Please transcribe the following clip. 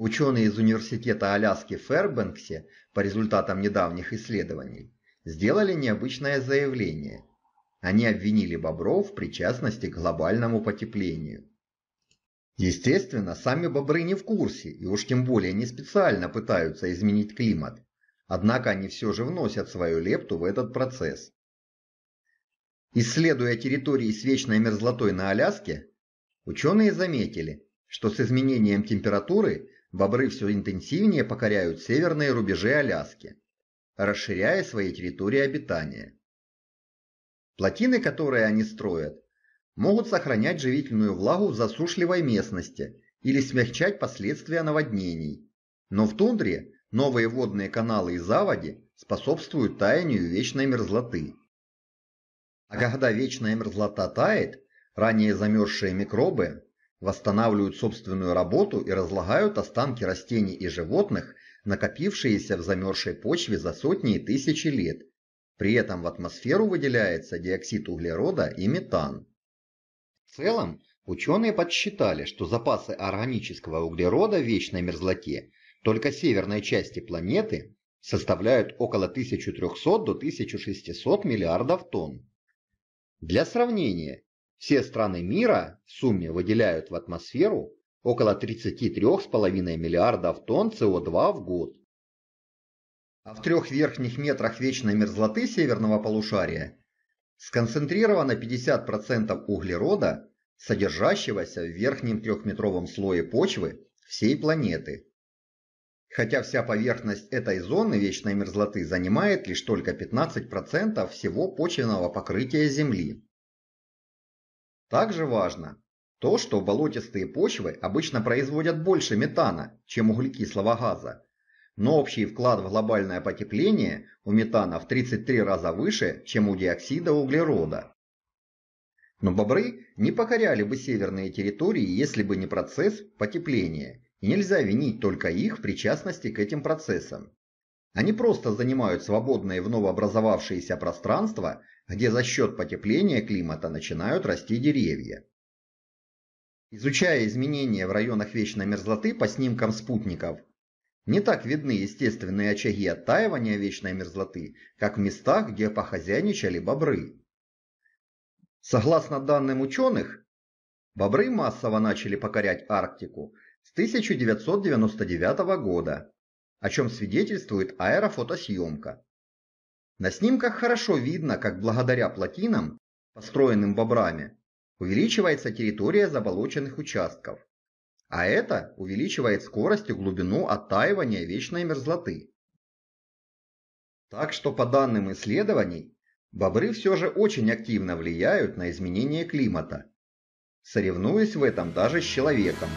Ученые из университета Аляски в Фербенксе по результатам недавних исследований сделали необычное заявление. Они обвинили бобров в причастности к глобальному потеплению. Естественно, сами бобры не в курсе и уж тем более не специально пытаются изменить климат. Однако они все же вносят свою лепту в этот процесс. Исследуя территории с вечной мерзлотой на Аляске, ученые заметили, что с изменением температуры бобры все интенсивнее покоряют северные рубежи Аляски, расширяя свои территории обитания. Плотины, которые они строят, могут сохранять живительную влагу в засушливой местности или смягчать последствия наводнений. Но в тундре новые водные каналы и заводи способствуют таянию вечной мерзлоты. А когда вечная мерзлота тает, ранее замерзшие микробы восстанавливают собственную работу и разлагают останки растений и животных, накопившиеся в замерзшей почве за сотни и тысячи лет. При этом в атмосферу выделяется диоксид углерода и метан. В целом, ученые подсчитали, что запасы органического углерода в вечной мерзлоте только северной части планеты составляют около 1300 до 1600 миллиардов тонн. Для сравнения, все страны мира в сумме выделяют в атмосферу около 33,5 миллиардов тонн СО2 в год. А в трех верхних метрах вечной мерзлоты северного полушария сконцентрировано 50% углерода, содержащегося в верхнем трехметровом слое почвы всей планеты. Хотя вся поверхность этой зоны вечной мерзлоты занимает лишь только 15% всего почвенного покрытия Земли. Также важно то, что болотистые почвы обычно производят больше метана, чем углекислого газа, но общий вклад в глобальное потепление у метана в 33 раза выше, чем у диоксида углерода. Но бобры не покоряли бы северные территории, если бы не процесс потепления, и нельзя винить только их в причастности к этим процессам. Они просто занимают свободные вновь образовавшиеся пространства, где за счет потепления климата начинают расти деревья. Изучая изменения в районах вечной мерзлоты по снимкам спутников, не так видны естественные очаги оттаивания вечной мерзлоты, как в местах, где похозяйничали бобры. Согласно данным ученых, бобры массово начали покорять Арктику с 1999 года, о чем свидетельствует аэрофотосъемка. На снимках хорошо видно, как благодаря плотинам, построенным бобрами, увеличивается территория заболоченных участков. А это увеличивает скорость и глубину оттаивания вечной мерзлоты. Так что по данным исследований, бобры все же очень активно влияют на изменение климата, соревнуясь в этом даже с человеком.